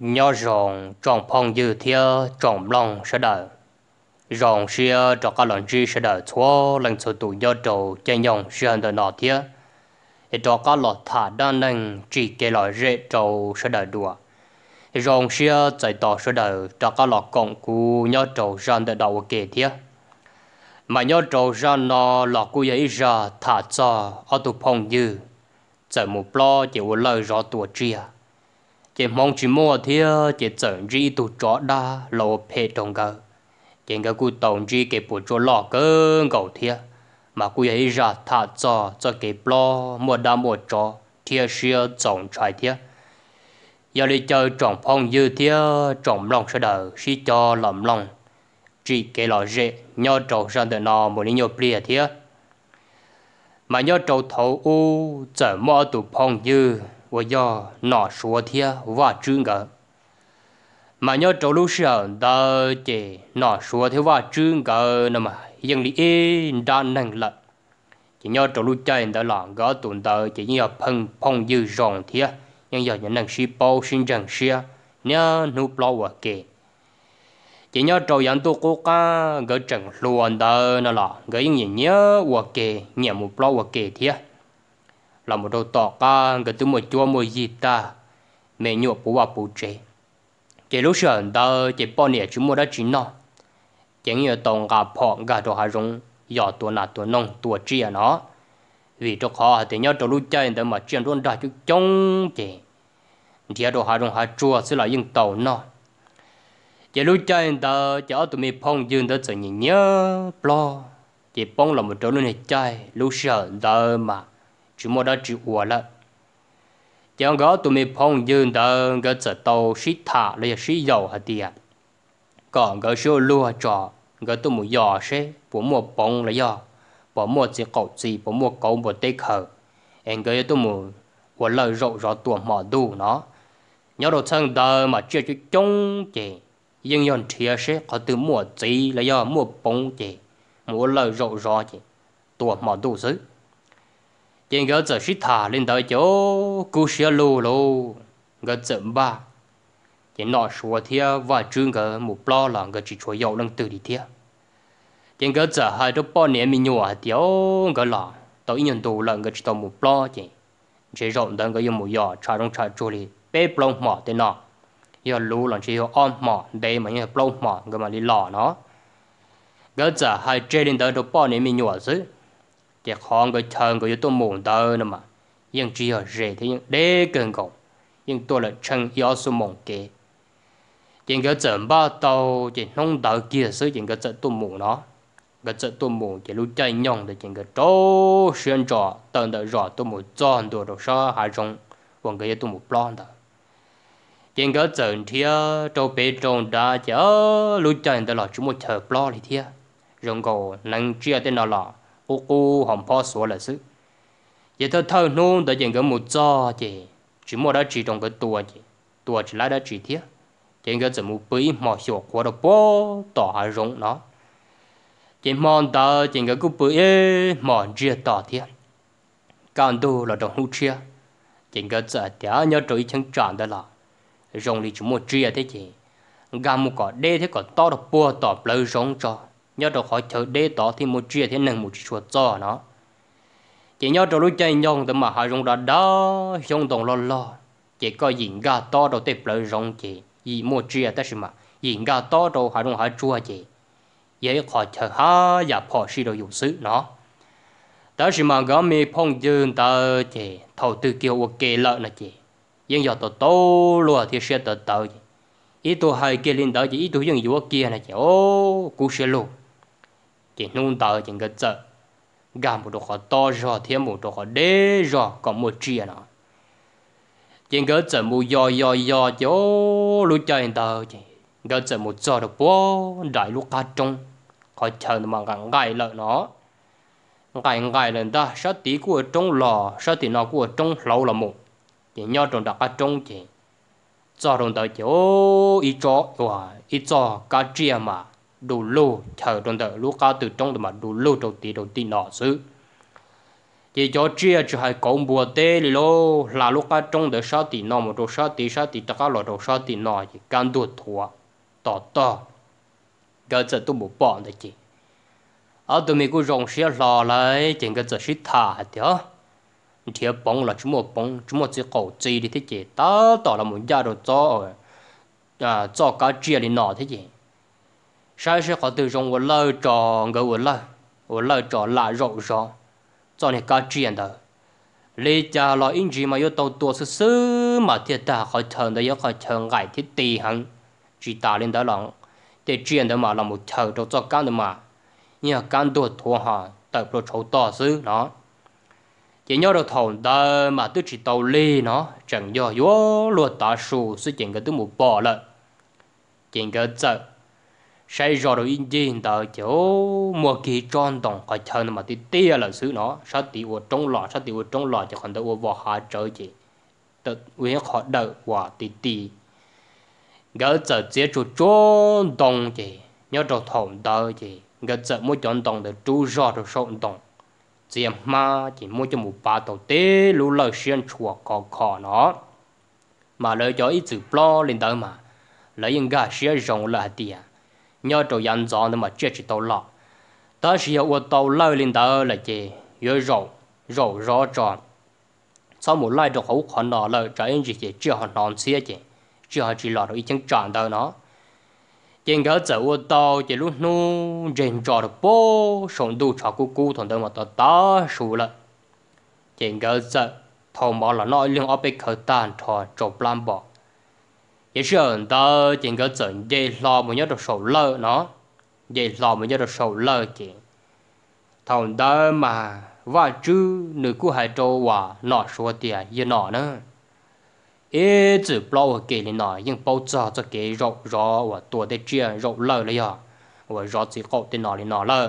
Nho rộn trong phòng dư thiê trong lòng sẽ đợi Rộn xìa trò các lòng dư sẽ đợi thua Lần sự tụ nhớ trầu chân nhông xìa đời nọ thiê Thì trò các lọt thả đa nâng chỉ kê lọ rễ trầu sẽ đợi đùa Rộn xìa chạy tỏ sẽ đợi trong các lọt cộng cú nhớ sẽ ràng đời đầu kê thiê Mà nhớ trầu ràng nó lọ cú giấy ra thả cho ở tụ phòng dư Chạy một lo chỉ vô lời rõ tùa trìa à chỉ mong chỉ mua thì ờ, chỉ chọn gì tụ chó đa lầu phê trồng gờ chỉ cái cụ tổng gì cái bộ chỗ lọ cơ gầu thì mà cụ ấy ra thả cho cho cái blo mua đa mua chó thì sẽ trồng trái thì giờ đi chơi trồng phong dư thì trồng lòng sẽ đỡ si cho lầm lòng chỉ cái lọ rễ nhau trồng ra để nó một đi nhiều bia thì mà nhau trồng thầu u chở mua tụ phong dư 我要拿说天挖真个。mà nhớ trâu lúc sợ đó chỉ nó xua thế và trương cờ nè mà dân đi ê đa năng lực chỉ nhớ trâu lúc chơi đó là gỡ tụn tờ chỉ nhớ phong phong dư rồng thế nhưng giờ những năng sĩ bao sinh rằng xia nhớ nụ lo và kề chỉ nhớ trâu dân tu cố ca gỡ trần luôn đó nó là gỡ những nhớ và kề nhà một lo và kề thế là một đầu tỏ ca cái thứ một chua một gì ta mẹ nhộp bố bà bố chế chế lúc sợ ta chế bao nhiêu chúng mua đã chín nọ, chế nhiều tông gà phọ gà đồ hà rong giờ tua nà tua nông tua chi à nó vì cho khó thì nhớ cho lúc chơi để mà chuyện luôn đã chút chống chế thì đồ hà rong hà chua sẽ là những tàu nọ, chế lúc chơi người chế ở tụi mình phong dương đó sẽ nhìn nhớ lo chế bóng là một chỗ luôn này chơi lúc sợ người mà chỉ một đã chỉ uổng lận, chẳng có tụi mình phong dương đó cái chợ tàu xí thả là xí dầu hả tiệt còn cái số lúa trò cái tụi mình giò xe, bỏ mua bông là giò bỏ mua chỉ cậu gì bỏ mua cậu một tê khờ anh cái tụi mình uổng lời rộ rõ tuồng mỏ đủ nó nhớ đồ thân đời mà chưa cho chung chị nhưng yon thia sẽ có tụi mua gì là do mua bông chị mua lời rộ rõ chị tuồng mỏ đủ xứ trên gỡ giờ xí thả lên tới chỗ cú xia lù lù gỡ chậm ba trên nọ xua thia và trương gỡ một lo là gỡ chỉ chúa dậu lăng từ đi thia trên gỡ giờ hai đứa bao nè mình nhua tiếu gỡ là tôi nhận đồ là gỡ chỉ tao một lo chỉ chỉ rộng đơn gỡ dùng một giò trà trong trà chua đi bé plong mỏ tên nọ giờ lù là chỉ ôm mỏ đây mà như plong mỏ gỡ mà đi lò nó gỡ giờ hai chơi lên tới đứa bao nè mình nhua dưới cái con cái chân cái tôi muốn tới nữa mà nhưng chỉ ở rẻ thì nhưng để cần cầu nhưng tôi là chân yếu số mong kế những cái trận ba đầu chỉ nông đầu kia số những cái trận tôi muốn nó cái trận tôi muốn chỉ lúc chơi nhong thì những cái chỗ xuyên trò tận đợi rõ tôi muốn chọn đồ đồ sao hai trong còn cái tôi muốn plan đó những cái trận thì chỗ bê trông đã chở lúc chơi đó là chúng một chờ plan thì thì rồi còn năng chia tên nào là ô cô hòm po số là sư vậy thôi thâu nôn tới dành cái một cho chị chỉ mua đó chỉ trong cái tua chị tua chỉ lá đó chỉ thiết chị cái chỉ một bí mò sổ của đó bố tỏ hai rộng nó chị mòn tờ chị cái cú bí ấy mò chia tỏ thiết còn đồ là đồng hữu chia chị cái chỉ tiếc nhớ trôi chân tràn đó là rộng thì chỉ mua chia thế chị gà một cỏ đê thế cỏ to đó bố tỏ lấy rộng cho nhớ đồ khỏi chờ đế tỏ thì một chuyện thế nâng một chuột cho nó chỉ nhớ đồ lúc chơi nhông từ mà họ rong đó đó trong đồng lo lo chỉ có diện ga to đồ tiếp lợi rong chỉ gì một chuyện ta mà diện ga to đồ họ rong họ chua chỉ vậy khỏi chờ ha và phò si đồ dụng xứ nó đó là mà gõ mi phong dương ta chỉ thầu tư kêu ok lợi là chỉ nhưng giờ tôi tô luôn thì sẽ tờ tờ chỉ ý tôi hay kia lên đó chỉ ý tôi dùng vô kia là chỉ ô cũng sẽ luôn thì nung tờ chỉ cái chợ gà một đồ họ to rồi thêm một đồ họ đế rồi còn một chia nữa chỉ cái chợ mua yo yo yo chỗ lúc chơi tờ chỉ cái chợ một giờ được bố đại lúc cá trung, họ chờ mà gắn gai lợi nó ngay gai lên ta sao tí của trung lò sao tí nó của trung lâu là một chỉ nhau trong đặc cá trung chỉ cho đồng tờ chỗ ít cho và ít cho cá chia mà đủ lù chờ trong tờ lúc cao từ trong mà đủ lù đầu tiên đầu tiên nọ xứ chỉ cho chia cho hai cổng bùa tê lô là lúc cao trong tờ sáu tỷ nọ một đầu sáu tỷ sáu tỷ tất cả loại đầu sáu tỷ nọ chỉ can đủ thua tỏ tỏ cái giờ tôi muốn bỏ đấy chị ở tụi mình cũng rong sẽ lò lại chỉ cái giờ xí thả thì á thì bóng là chúng một bóng chúng một chỉ cầu chi đi thế chị tớ tỏ là muốn gia đồ cho ờ, à cho cái chia đi nọ thế chị sau khi họ từ dùng của lơ trò ngỡ của lơ của lơ trò là rộng rộng cho nên có chuyện đó lý cha là những gì mà yêu tàu tua sư sư mà thiệt ta khỏi thằng đó yêu khỏi thằng ngại thiết tì hắn chỉ ta lên đó lòng để chuyện đó mà là một thờ trong cho can đó mà nhà can đồ thua họ tập pro chỗ to sư nó chỉ nhớ đầu thòng đó mà tôi chỉ tàu lì nó chẳng do yếu luôn ta sù sự chuyện cái tôi một bỏ lợn chuyện cái chợ sai rồi rồi in gì tờ chỗ mua kỳ tròn đồng có chờ mà tí tia là xứ nó sao tí ở trong lọ sao tí ở trong lọ cho còn đâu ở vỏ hạ trở chỉ tớ nguyên khó đợi quả tí tí gỡ giờ chế chủ tròn đồng chỉ nhớ đồ thổm đợi chỉ gỡ giờ mua tròn đồng để chú rõ đồ sộn đồng chỉ mà chỉ mua cho một ba đầu tê lũ lời xuyên chùa có khó nó mà lời cho ít chữ plo lên tới mà lấy những gà xuyên rộng là tiền nhớ trâu dân gió nữa mà chết chỉ tàu lọ đó chỉ yêu tàu lâu lên đó là gì nhớ rổ rổ rõ tròn sau một lai được hậu khoản nọ là trở nên gì gì chưa hoàn toàn xia gì chưa hoàn chỉ lọ được ý chân tròn đời nó trên cái chợ ô tô chỉ lúc nu trên trò được bố sống đủ trò cú cú thằng đâu mà tao ta sù lợ trên cái chợ thầu mỏ là nói liên ốp bị khởi tàn trò trộm lam bỏ 也是很多整个整地老么样的手乐呢，地老么样的手乐的，同的嘛，ว่าจูนึกูให้ตัวว่าหนอชัวเตียยี่หนอนะเอ๊จือเปล่าเกลีหนอยังเปล่าจ้าจะเกรบรอว่าตัวได้เจียรบเลเลยอ่ะว่ารอจีกบได้หนอเลยหนอเลย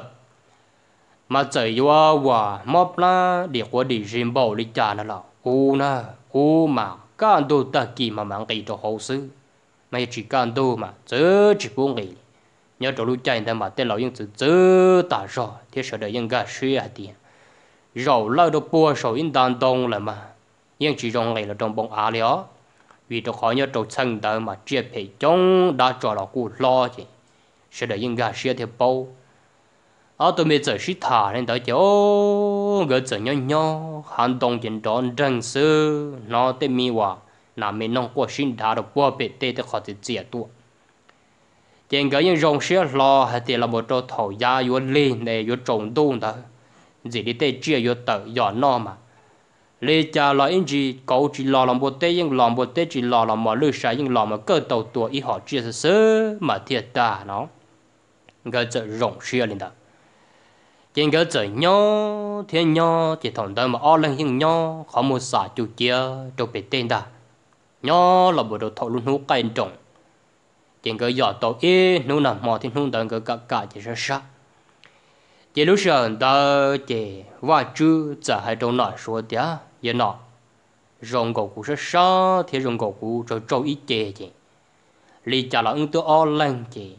มาเจอว่าว่ามอบละเดี๋ยวว่าดีริมบ่ลิจานั่นหรออูนะอูมาก干多大给慢慢给它好收，没去干多嘛，这只不给。你要走路家人的嘛，带老院子只大扫，天舍得应该水一点。肉老都把手应当冻了嘛，应只让来了当帮阿料。遇到好要做青豆嘛，这皮中大抓了股垃去，舍得应该水点包。ở ờ, tôi mình giờ sĩ thà nên tới cho người giờ nhỏ nhỏ hành động trên tròn trăng sư nó tên mi hòa là mình nông qua sinh thả được qua bể tê để khỏi tiền tuột trên cái những dòng sữa lo hay tiền là một chỗ thầu gia yếu lên này yếu trồng đông đó gì đi tê chia yếu tự nhỏ no mà lê cha là những gì cậu chỉ lo làm bộ tê nhưng làm bộ tê chỉ lo làm mà lư sai nhưng làm mà cơ tàu tuổi ý họ chia sơ mà thiệt ta nó gỡ giờ rong xe lên đó trên cái trời nhó thiên nhó chỉ thằng đó mà o lên hình nhó khó mua xả chủ chia cho bị tên đã nhó là bộ đồ thọ luôn hú cây trọng, trên cái giờ tổ y nô nằm mò thiên nô đang cái cả cả chỉ ra sát chỉ lúc sau đó chỉ và chú giờ hai đầu nói số tiếc giờ nọ rồng cổ cũ sẽ sa thì rồng cổ cũ cho trâu ít chè chị lý trả là ứng tư o lên chị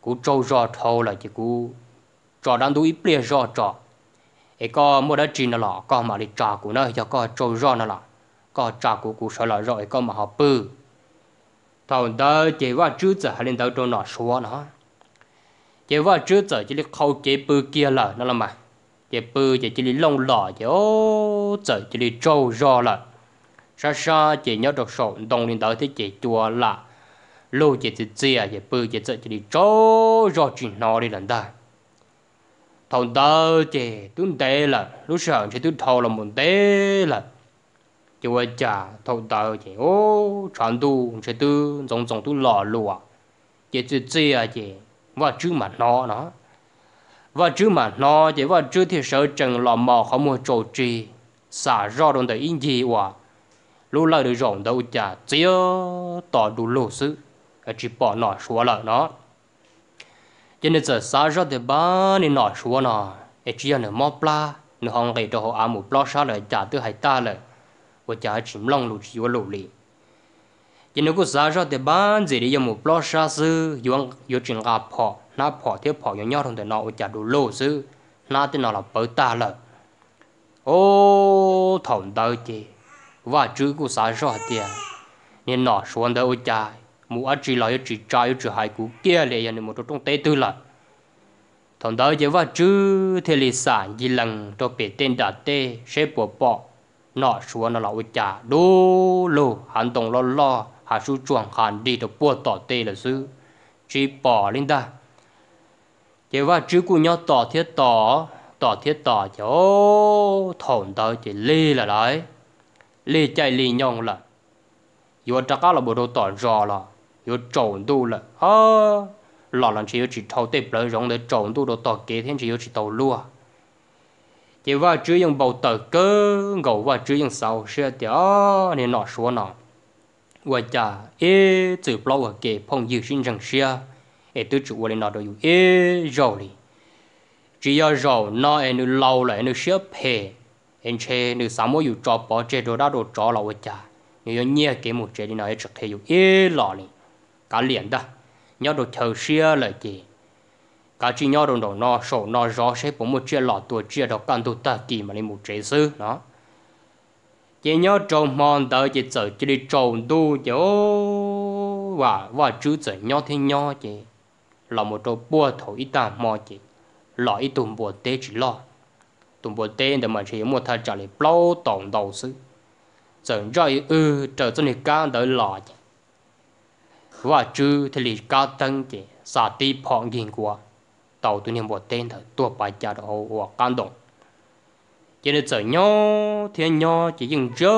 cú trâu rò thâu là chị cú trò đang đuổi bia rõ trò ấy có mua đất chỉ nó lọ có mà đi trà của nó cho có trâu rõ nó lọ có trà của cụ sợ là rồi có mà họ bự, thằng đó trước giờ hay lên đầu trâu nó xóa nó trước giờ chỉ là khâu chế bự kia là nó là mà chế bự chỉ chỉ là lông lọ chỉ ô giờ chỉ là trâu rõ là sa sa chỉ nhớ được số, đồng lên đầu thì chỉ chùa là lô chỉ chỉ chia chỉ bự chỉ giờ chỉ là trâu rõ chuyện nó đi lần đây thầu tơ chè tuấn tê là lúc sáng sẽ tuấn thầu là muốn tê là chỉ qua chả thầu tơ chè ô chọn tu sẽ tư giống giống tu lò lùa chè chè chè chè và chứ mà nó nó và chứ mà nó chỉ và chứ thì sợ chừng lò mò không mua trầu trì xả rõ đồng tới in gì hòa lúc lời được rộng đâu chả chỉ tỏ đủ lộ sự chỉ bỏ nó xóa lại nó cho nên giờ xa ra thì ba nên nói xuống nó ai chỉ là mò pla nó hòng cái đó à một pla xa lại trả tới hai ta lại và trả chìm lòng lụt chịu lụt lì cho nên cũng xa ra thì ba gì đi một pla xa sư dùng dùng chuyện gặp họ na họ tiếp họ dùng nhau thằng thì nó trả đủ lô sư na thì nó là bớt ta lại ô thằng đâu chứ và chứ cũng xa ra thì nên nó xuống đâu chả mu ở chỉ lại chỉ trai chỉ hai cú kia lệ nhà một trong tây tư là thằng đó giờ vào chứ thế lì sản gì lần cho bể tên đã tê sẽ bỏ bỏ nọ xuống nó là ôi cha đô lô hắn tổng lo lo hà su chuồng hàn đi được bỏ tỏ tê là sư chỉ bỏ lên ta giờ vào chứ cú nhau tỏ thiết tỏ tỏ thiết tỏ chỗ thằng đó chỉ lê là đấy lê chạy lê nhong là 有这个了不都到家了？有重度了啊！老人只有只头对不容的重度都到几天只有只头路啊！thì và chưa dùng bầu tờ cơ ngầu và chưa dùng sầu xe thì ó nên nó số nó và chả ê từ lâu ở kề phong dự sinh rằng xe ê tôi chủ lên nó đều ê rồi chỉ có rồi nó ê nó lâu lại nó xe phê em chê nó sao mỗi dù cho bỏ chê đồ đã đồ cho lâu chả nếu nhớ cái một chê đi nó ê trực thế dù ê lọ đi cả liền đó nhớ đồ thầu xia lời gì cả chỉ nhớ đồ đồ nó sổ nó rõ sẽ bố một chia lọ tuổi chia đó cần tụ ta kỳ mà lên một chế sư nó chỉ nhớ trộm mòn tới chỉ sợ chỉ đi trộm tu chỉ và và chứ sợ nhớ thì nhớ chỉ là một chỗ bùa thổ ít ta mò chỉ lọ ít tụm bùa tê chỉ lọ tụm bùa tê để mà chỉ một thời trở lại bao tổng đầu sư giờ rồi ư trở cho người ca đỡ lọ chỉ và chú thì lịch cá tăng chỉ sa ti phong nhìn qua tàu tụi niệm bồ tên thật tua bài cha đó và can động chỉ nên trời nhau thiên nhau chỉ dừng chớ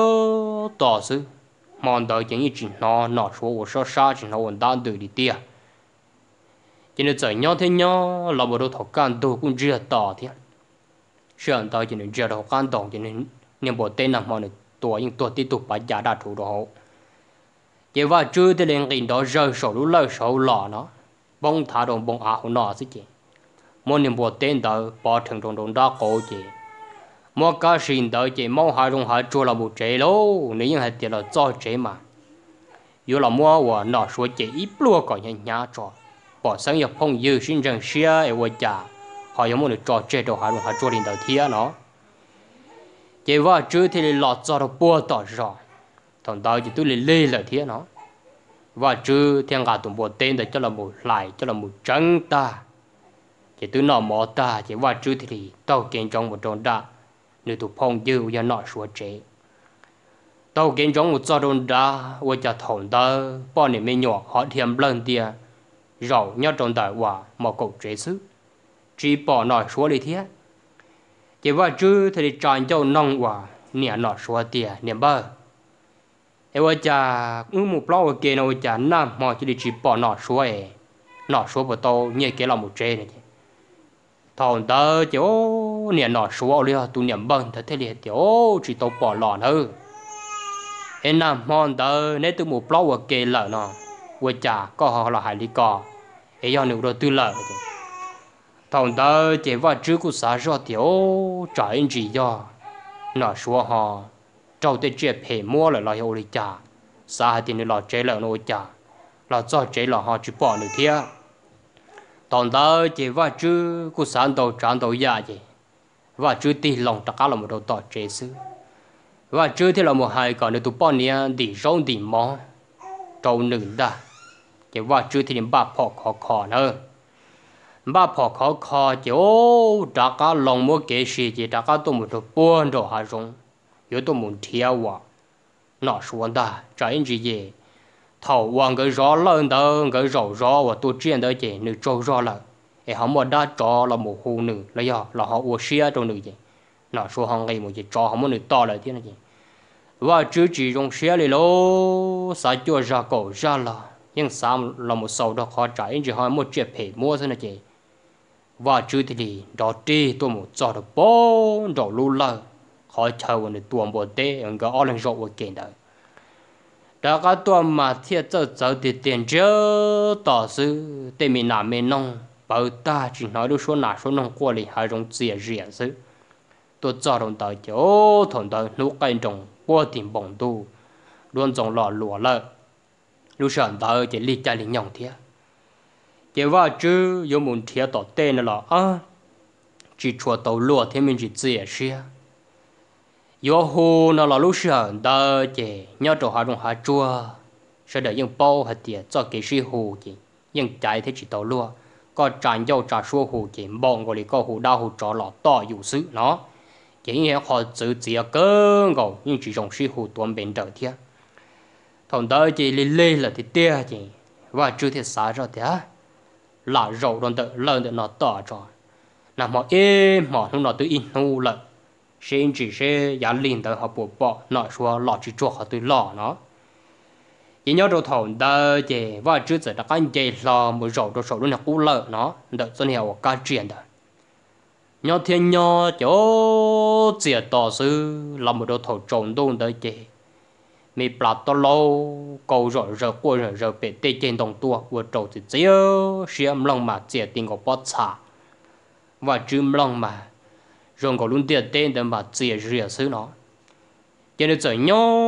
tỏ sự mòn đời chỉ như chỉ nó nó số của số sa chỉ nó vẫn đang được đi tia chỉ nên trời nhau thiên nhau là bộ đồ thọ can đồ cũng chưa tỏ thiên sườn tàu chỉ nên chưa thọ can động chỉ nên niệm bồ tên nằm mà được tua nhưng tua tiếp tục bài cha đã chủ đó chỉ và chưa thì liền kinh đó rơi sổ lũ lơ sổ lọ nó bông thả đồng bông ảo nọ chứ chị một niềm buồn tên đó bỏ thằng trong đồng đó cổ chị một cái xin đó chị mong hai đồng hai chua là một chế lô nếu như hai tiền là cho chế mà dù là mua và nọ số chị ít lúa còn nhà nhà cho bỏ sáng nhập phong dư sinh rằng xia ở quê cha họ giống một trò chơi đồ hai đồng hai chua liền đầu thia nó chỉ và chưa thì lọt cho nó bua tỏ rồi thằng đó chỉ tôi lê lê là thế nó và chứ thiên hạ tụng bộ tên để cho là một lại cho là một trắng ta chỉ tôi nọ mỏ ta chỉ và chứ thì tao kiện trong một tròn đá nếu tụ phong dư và nọ số chế tao kiện trong một tròn đá và cho thằng đó bao nhiêu nhỏ họ thêm lần tia rầu nhau trong đại hòa mà cậu chế sức chỉ bỏ nọ số đi thế chỉ và chứ thì tràn cho nông hòa nè nọ số tia nè bơ ai vợ cha ứng một lo kia nó cha nam mà chỉ đi chỉ bỏ nọ số ấy nọ số của tôi nhẹ cái lòng một chế này thằng tớ chỗ nhẹ nọ số đi tụ niệm bận thật thế liệt chỗ chỉ tôi bỏ lọ nữa em nam mòn tớ nếu tôi một lo kia lợ nọ vợ cha có họ là hải lý co ấy do nếu đó tôi lợ thằng tớ chỉ vào trước của xã rồi tiểu trời chỉ do nọ số họ trâu tôi chia phê mua lại lo hiệu lý cha xa hai tiền lo chế là nô cha lo cho chế là họ chỉ bỏ được thia tòn tớ chỉ và chứ cô sản tàu trán tàu già gì và chứ tì lòng tất cả là một đầu tỏ chế sư và chứ thì là một hai còn được tụ bỏ nia đi rong đi mò trâu nữ đã chỉ và chứ thì ba phò khó khó nữa ba phò khó khó chỉ ô tất cả lòng mua kế sĩ chỉ tất cả tụ một đầu buồn đồ hà rong yo to mun tia wa nó xuống ta trái gì gì thầu hoàng cái rõ lên đó cái rõ rõ và tôi chuyện đó chị nữ trâu rõ là họ mà đã cho là một hồ nữ là do là họ uống trong nữ chị nó số hàng ngày một chị cho họ một nữ to lại thế này chị và chữ chỉ trong xia này lô sao cho ra cổ ra là nhưng sao là một sầu đó khó trái chỉ họ một chuyện phải mua thế này chị và chữ thì đó đi tôi một cho được bao đó luôn là khó chờ của nó tuồng bộ tế ông có ở lần rộ của kiện đó đã có tuồng mà thiết cho cháu thì tiền chớ tỏ sư tế mình làm mình nông bảo ta chỉ nói được số nào số nông qua thì hai trong chia rẻ sư tôi cho chúng tờ chỗ thằng tờ nút cây trồng quá tiền bồng tu luôn trồng lọ lúa lợ lúc sáng tới chỉ li cha li nhộng thiệt chỉ vào chứ 有门贴到店了啊，只戳到落天明只字也是啊。yo hu nó là lúc sợ đỡ chị nhau trò họ rong họ chua sợ đợi những bao hạt tiền cho cái gì hồ chị nhưng chạy thế chỉ tàu lúa có tràn dâu trà xua hồ chị bọn gọi là có hồ đau hồ trò lọ to dù sự nó chỉ nghe họ chữ chỉ cơ ngầu nhưng chỉ dùng sự hồ tuần bên đỡ thiệt thằng đỡ chị lê lê là thì tiếc, chị và chưa thể xả ra thế là rậu đoàn tự lợn tự nó tỏ cho là mọi êm mà lúc nó tự in nu lợn xin chỉ sẽ giả linh tới họ bộ bỏ nói xua lọ chỉ cho họ tới lọ nó chỉ nhớ đồ thầu đỡ và chữ chỉ là cái chế lọ mới rổ đồ sổ luôn là nó đỡ cho nhiều cá chuyện đó nhớ thiên nhớ chỗ chia tỏ sư là một đồ thầu trộn đôn đỡ chế mi bà to lâu cầu rồi rồi qua rồi rồi bị tê trên đồng tua vừa trầu thì chiếu xem lòng mà chia tiền của bớt xả và chim lòng mà rồi có luôn tiền tên để mà chia rìa xứ nó cho nên trời nhau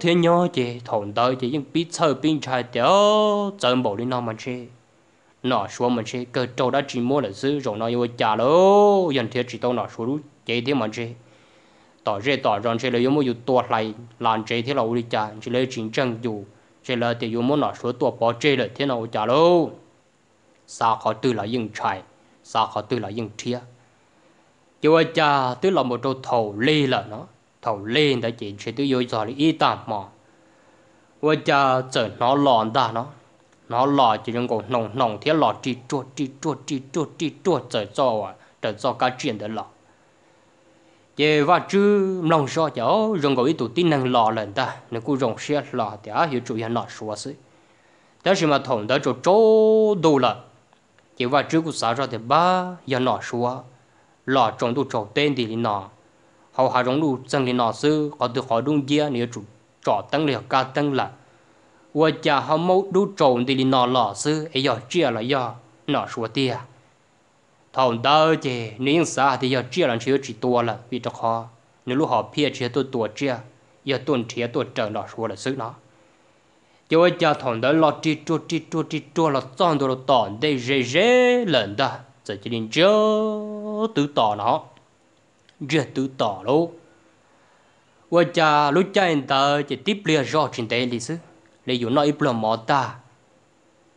thế nhau chơi thằng tới chị những biết sơ bên trái đéo trời bộ đi nó mà chị nó xua mà chị cơ trâu đã chỉ mua là xứ rồi nó yêu trả lô dần thế chỉ đâu nó xua lúc chị thế mà chị tỏ rê tỏ rằng chị là yêu mua yêu tua lại làm chơi thế là đi trả chỉ lấy chính chân dù chị là thì yêu mua nó xua tua bỏ chơi là thế nào trả lô sao khó tư là yên trái sao khó tư là yên thiệt chú ơi cha tôi là một đôi thầu lê là nó thầu lê đã chỉ chỉ tôi vô rồi đi tạm mà ôi cha chờ nó lòn ta nó nó lò chỉ những cổ nồng nồng thế lò chỉ chuột chỉ chuột chỉ chuột chỉ chuột chờ cho à chờ cho cá chuyện đó lò chế và chứ lòng so cháu rồng cổ ý tụ tin năng lò lên ta nên cô rồng xe lò thì á hiểu chủ nhà lò xóa xí đó là mà thủng đó chỗ chỗ đồ là chế và chứ cô xả ra thì ba giờ lò xóa 老众都找灯的人，好好融入真的难受，好多好多人要住找灯了、盖灯了。我家还没多招的人，老师哎呀，接了呀，那是我的。同道的，你啥的要接了就去多了，别着好，你路好偏，都多躲要多听多了，说了说说。叫我家唐代老爹，抓滴抓滴抓了，长大了，当的热热冷的，自己领教。tự tỏ nó duyệt tự tỏ luôn. và cha lúc cha anh ta chỉ tiếp lia rõ trên tay lý sư để dùng nó ít lòng mỏ ta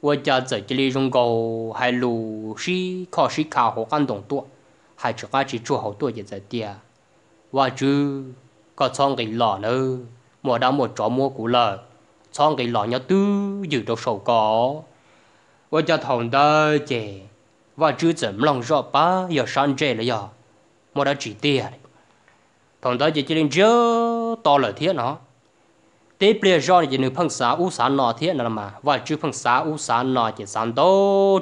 và cha giờ chỉ lý dùng cầu hay lù sĩ khó sĩ khảo hộ căn đồng tuột hay chữ cá chỉ chua hậu tuột chỉ giờ tia và chứ có xong cái lọ nữa mùa đã một chó mua cũ lợ xong cái lọ nhỏ tư giữ đồ sầu có và cha thằng ta chè và chú chấm lòng rõ ba giờ sáng trời là giờ mà đã chỉ tiệt thằng đó chỉ chỉ lên chưa to lời thiết nó tế bia rõ thì nửa phăng xã u xã nọ thiết là mà và chú phăng xã u xã nọ chỉ sáng đó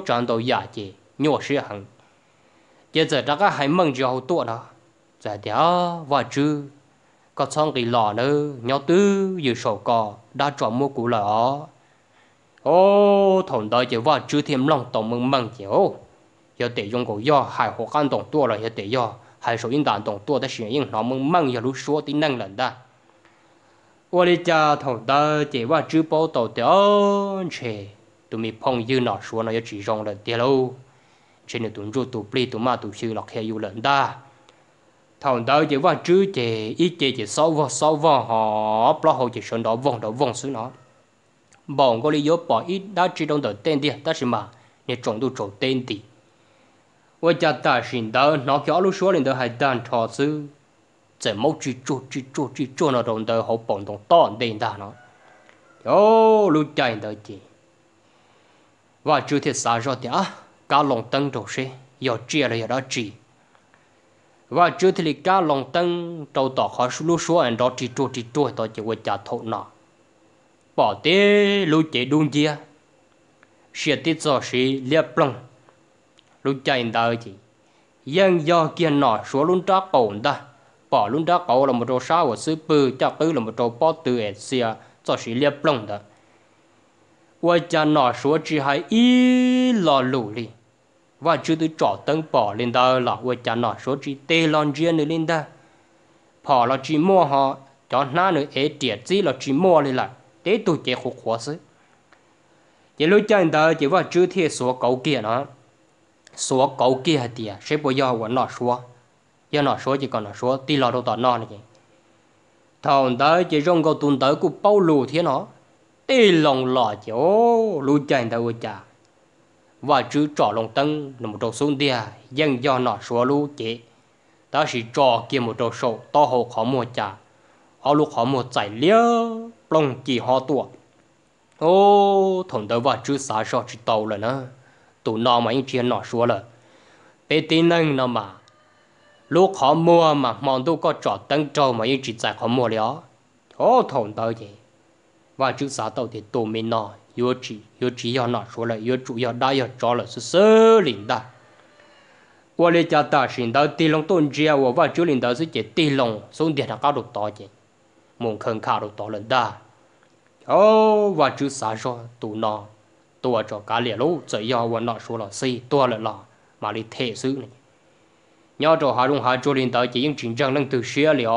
tròn đầu giả chỉ nhỏ sự hằng giờ giờ đã có hai mừng giờ hậu tuột đó giờ đó và chú có xong cái lò nữa nhau tư dự sổ cò đã chọn mua củ lò ô thằng đó chỉ và chú thêm lòng tổng mừng mừng chỉ ô 要得用个药，还和干动多了要得药，还手印打动多的血印，那么慢要如说的能人的。我的家头的这话只报道的切，都没朋友那说那要集中了的喽，这呢顿住都不里都嘛都修了开有人的。thầu đó chỉ qua chứ chỉ ít chỉ chỉ sáu vòng sáu vòng họ bỏ hồ chỉ sơn đó vòng đó vòng xuống nó bọn có lý do bỏ ít đã chỉ trong tờ tên đi ta sẽ mà nhà trồng đồ trồng tên đi 我家大神的那家路说的还当茶子，怎么去做去做去做那种的好蹦动当的那呢？哟，路讲的的，我昨天啥说的啊？cá lòng tân trầu xe, giờ chia là giờ đó chỉ. Và trước thì cá lòng tân trầu tỏ khó lúc số anh đó chỉ chỉ trôi tỏ chỉ quay trả thổ nọ. Bỏ tế lưu chế đun chia. Xe tiết do xe liếp lòng lúc chạy đời chỉ dân do kia nọ số luôn đó cổn đó bỏ luôn đó cổ là một trò sao của sư bư cho tư là một trò bỏ từ ở xia cho sĩ liệp lòng đó qua cha nọ số chỉ hay ý lo lù đi và chưa từ trò tân bỏ lên đó là qua cha nọ số chỉ tê lon riêng nữa lên đó bỏ là chỉ mua họ cho na nữa ế tiệt gì là chỉ mua lên là để tụ chế khổ khó sự chỉ lối chân đó chỉ vào chưa thể số cậu kiện nó số cầu kia hả tiệt sẽ bây giờ vẫn nó số giờ nó số chỉ còn nó số tí lo đâu tao nó này thằng đó chỉ rong cầu tuần tới của bao lù thế nó tí lòng lò chỗ lù chạy tao chả và chữ trò lòng tân là một trò xuống đi dân do nó số lù chỉ đó là trò kia một trò số to hồ khó mua chả họ lúc khó một giải liêu lòng chỉ họ tuột ô thằng đó và chữ xả sao chỉ tàu rồi nữa tụ nó mà anh chuyện nó xua là bé tin nâng nó mà lúc họ mua mà mòn tôi có trọ tấn trâu mà anh chỉ giải họ mua lió thổ thổn tao gì và chữ xã tàu thì tụ mình nó yếu chỉ yếu chỉ yếu nó xua là chủ yếu đã yếu cho là sự sơ lĩnh đại qua lấy cha ta xin đỡ tì lòng tôn chia và và chú linh đỡ sự chế tì lòng xuống điện là cao được to chứ muốn khẩn khảo được to lần đa ô và chú xã cho tụ nó ตัวจอการเลี้ยรู้จะยอวันละชัวละสี่ตัวละละมาลิเทซื้อนี่ยอจอหาลุงหาจูลินตาจียังจริงจังนั่งตัวเชียเหลียว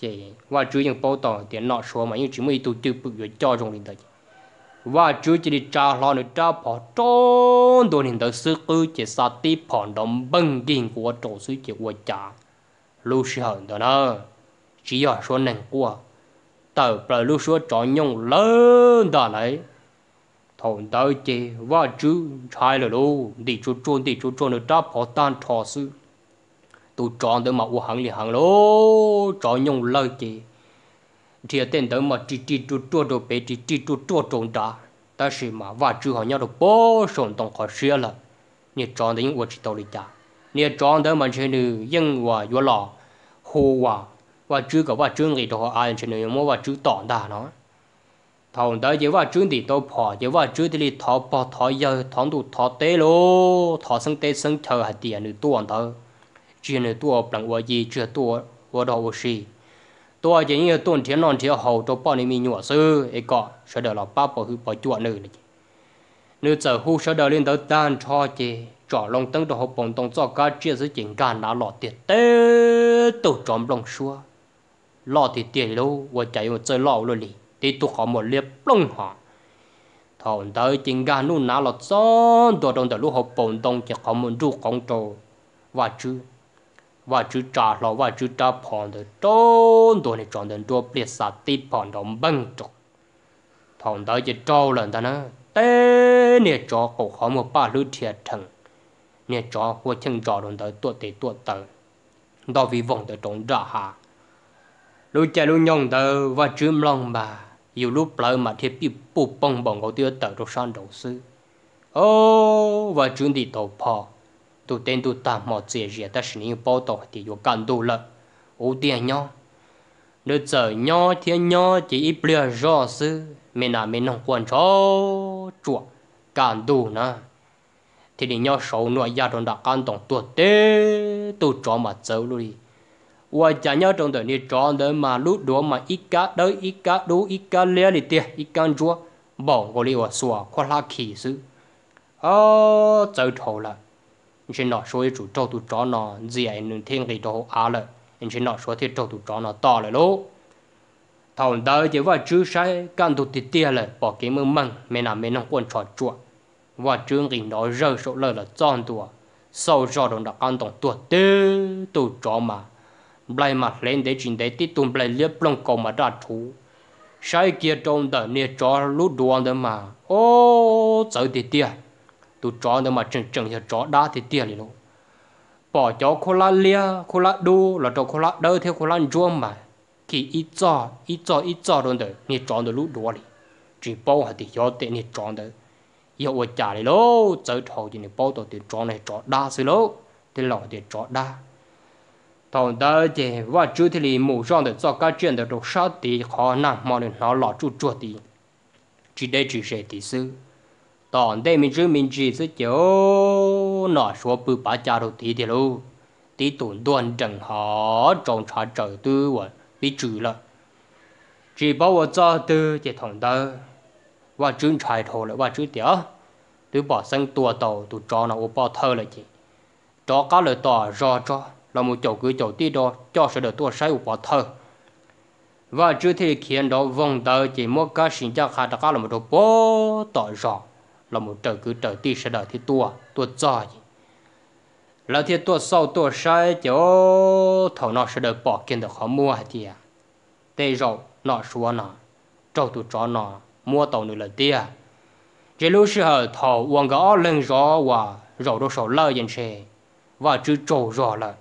จีว่าจูยังเป้าต่อเตียนละชัวมายังจีไม่ตัวจืดปุ๋ยจอจงลินตาจีว่าจูจีดิจ้าหลอนจ้าพอจนตัวลินตาซื้อกูจีสาติผ่อนดมบังกินกัวโจซื้อจีวัวจ่าลู่เชียเหรอเนอะจีอยากชัวหนึ่งกัวแต่เปล่าลู่ชัวจอญงเลิศได้เลย thầu tới chế và chứ trai là lô đi chú chôn đi chú chôn được đáp họ tan thọ sư tụ chọn tới mà u hằng lì hằng lô chọn nhung lời chế thì tên tới mà chỉ chỉ chú chua đồ bé chỉ chỉ chú chua trộn đá ta sĩ mà và chứ họ nhau được bố sồn tông khỏi xưa là nhớ chọn tới những vật chỉ tàu đi cha nhớ chọn tới mà chơi nữ dân và vua lò hồ và và chứ cả và chứ người đó ai chơi nữ mà và chứ tỏn đà nó thằng đó chỉ vào chuyến đi tôi bỏ chỉ vào chuyến đi thọ bỏ thọ giờ thằng đủ thọ tê lô thọ sinh tê sinh chờ hạt tiền nữa tuần đó chỉ nữa tuần bằng vợ gì chưa tuần vợ đó vợ gì tôi chỉ như tuần thiên non thiên hậu tôi bỏ nên mình nhọ sư ấy cọ sẽ đợi là ba bỏ hư bỏ chuột nữa nữa giờ hú sẽ đợi lên tới tan cho chị trọ lòng tăng đồ hộp bóng tông cho cá chia giữa chính cả đã lọ tiền tê tổ trộm lòng xua lọ thì tiền lâu vợ chạy một chơi lọ luôn liền thì tôi họ một liệp lông họ thôn tới chính ga nu ná lọt son đồ đồng tới lúc họ bồn đồng chỉ họ muốn rú con trâu và chứ và chứ trả lọ và chứ trả phòn tới trôn đồ này tròn đến đồ biết sát tít phòn đồng băng trục thôn tới chỉ trâu lần ta nữa tê nè chó cổ họ một ba lư thiệt thằng nè chó của chân chó đồng tới tuột tê tuột tới đó vì vòng tới trốn ra hà lưu chạy lưu nhông tới và chim mong bà yêu lúc mà thiết bị ô, và mò 有路不嘛，铁皮不蹦蹦，我都要带着上头去。哦，我准备逃跑，都等到大毛节日，但是你报道的又赶到了，五点呀。nó giờ nhỏ thì nhỏ thì ít bia rõ sư mình là mình không quan trọng chùa cản đủ nè thì đi nhỏ xấu nữa gia đoàn đã cản tổng tuột tê tu chó mà dấu luôn và chả nhau trong đời này chọn đời mà lúc đó mà ít cá tới ít cá đủ ít cá lé thì tiền ít cá chúa bỏ gọi là xóa khoa ờ, là kỳ sự ờ chơi thầu là chỉ nói số chủ trâu tụ chó nó gì anh nên thiên lý đồ á là trên nó số thiên trâu tụ chó nó to lại lỗ thầu đời chỉ và chữ sai can tụ thì tiền là bỏ cái mương măng mẹ nào mẹ nào quên trò chuột và chương trình đó rơi số lời là tròn tụ sau đó đồng đã ăn đồng tuột tư tụ chó mà blai mặt lên để chuyện đấy tít tùng, blai liếp lòng cầu mà đã chú, sai kia trong đời nè chó lú đuông đó mà ô trời thì tiệt, tụ chó đó mà chừng chừng cho chó đá thì tiệt rồi, bỏ chó khô la lia khô la đu là chó khô la đơ theo khô la chuông mà khi ít cho ít cho ít cho rồi đó nè chó đó lú đuông đi chỉ bao hạt thì gió tệ nè chó đó yêu ở trả đi lô sợ thầu thì nè bảo tổ thì chó này chó đa xí lô thì lòng thì chó đa tổng đa chế và chủ thể lý mù rong để cho các chuyện để đọc sát khó năng mà nên nó lọ chủ chuột thì chỉ đây chỉ sẽ thì sư tổng đây mình chứ mình chỉ sẽ chỗ nó số bự bá cha đầu tí thì luôn tí đoàn chẳng họ trong trả trở tư bị trừ là chỉ bảo vợ cho tư chỉ tổng đa và chứng trải thổ lại và chữ tiểu từ bỏ sang tua tàu tụ cho nó bỏ thơ lại chỉ cho cá lời tỏ do cho là một chỗ cứ chỗ tí đó cho sự được tua sai bỏ thơ và trước thì khiến đó vòng tờ chỉ một cái sinh chắc khá đặc là một đồ bó tỏ rõ là một trời cứ trời tí sẽ đợi thì tua tua cho gì là thì tua sau tua sai chỗ thầu nó sẽ được bỏ kiên được khó mua thì à tê rồi nó xua nó trâu tụ chó nó mua tàu nữa là tia chỉ lúc sự hở thầu quăng gõ lên rõ và rồi đồ sổ lơ dân xe và chứ trâu rõ là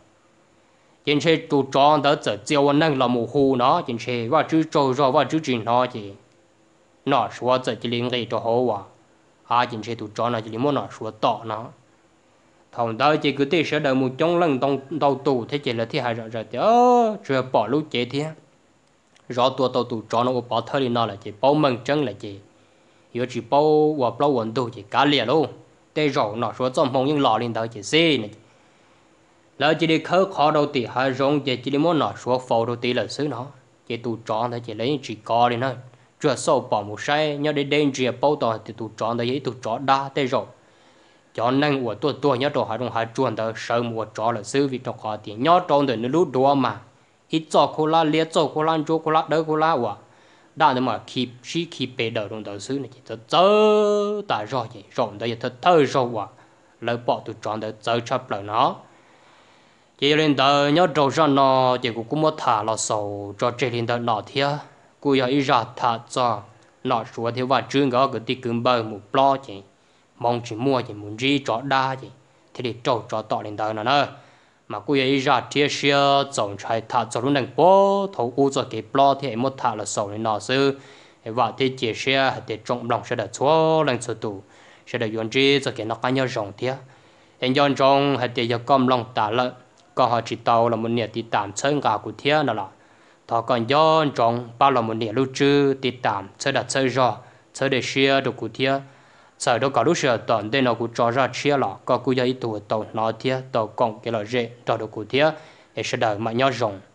chính chế chủ tròn đó giờ tiêu vấn năng là mù hù nó chính chế và chú trâu rồi và chú chuyện nó gì nó xóa giờ chỉ liên cái cho hậu à à chính chế chủ tròn là chỉ muốn nó số tỏ nó thằng đó chỉ cứ thế sẽ đời một trong lần đông đầu tù thế chỉ là thế hại rồi rồi thì chưa bỏ lúc chế thế rõ tua đầu tù tròn nó bỏ thơi đi nó là chỉ bảo mệnh chân là chỉ yếu chỉ bảo và bảo quần tù chỉ cá lìa luôn tê rồi nó số trong phòng những lò linh đó chỉ xin này lỡ chỉ đi khơi khó đầu tỷ hai rong chỉ chỉ đi muốn nọ số phổ đầu tỷ là xứ nó chỉ tụ tròn thì chỉ lấy chỉ co đi nó chưa sâu bỏ một say nhớ đến đêm chỉ bao tỏ thì tụ tròn thôi giấy tụ tròn đa tê rồi cho nên của tôi tôi nhớ đồ hai đồng hai chuồn đó sợ mùa trò là xứ vì trong khó tiền nhớ tròn rồi nó lút đua mà ít cho cô la liệt cho cô la chúa cô la đỡ cô la quả đã nhưng mà khi khi khi bề đầu đồng đầu xứ này chỉ thật chớ ta rồi vậy rồi đây thì thật thơ rồi quả lỡ bỏ tụ tròn đó chớ chấp lời nó chỉ lên đó nhớ đầu ra nó chỉ cũng cũng mất thả là sầu cho chỉ lên đó nó thia cô giờ ít ra thả cho nó xuống thì và trứng gõ cái tí cứng bờ một lo chỉ mong chỉ mua chỉ muốn gì cho đa chỉ thì để trâu cho tọ lên đó nó nữa mà cô giờ ít ra thia xia trồng trái thả cho luôn đằng bố thấu u cho cái lo thì mất thả là sầu lên nó sư và thì chỉ xia để trồng lòng sẽ được cho lên sửa tủ sẽ được yến gì cho cái nó cá nhau rồng thia anh John John hãy để cho con lòng tả lợi có họ chỉ tàu là một niệm thì tạm chơi gà của thiên đó là thọ còn do trong ba là một niệm lưu trữ thì tạm chơi đặt chơi rõ chơi để xia được của thiên sau đó có lúc sửa toàn đây nó cũng cho ra chia là có cũng do ý tụ tàu nó thiên tàu còn cái lọ rễ cho được của thiên để sẽ đợi mà nhau rộng